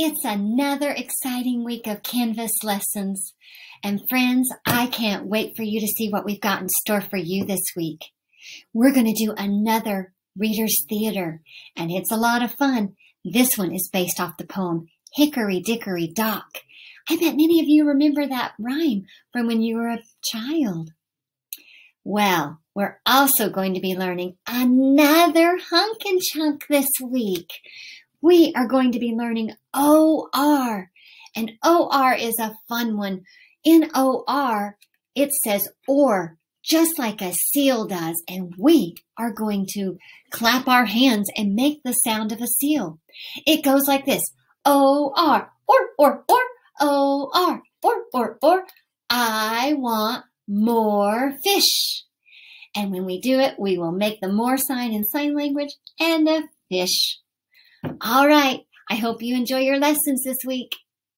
It's another exciting week of Canvas lessons. And friends, I can't wait for you to see what we've got in store for you this week. We're going to do another Reader's Theater, and it's a lot of fun. This one is based off the poem Hickory Dickory Dock. I bet many of you remember that rhyme from when you were a child. Well, we're also going to be learning another hunk and chunk this week we are going to be learning OR. And OR is a fun one. In OR, it says OR, just like a seal does. And we are going to clap our hands and make the sound of a seal. It goes like this OR, or, or, or, OR, or, or, or. I want more fish. And when we do it, we will make the more sign in sign language and a fish all right. I hope you enjoy your lessons this week.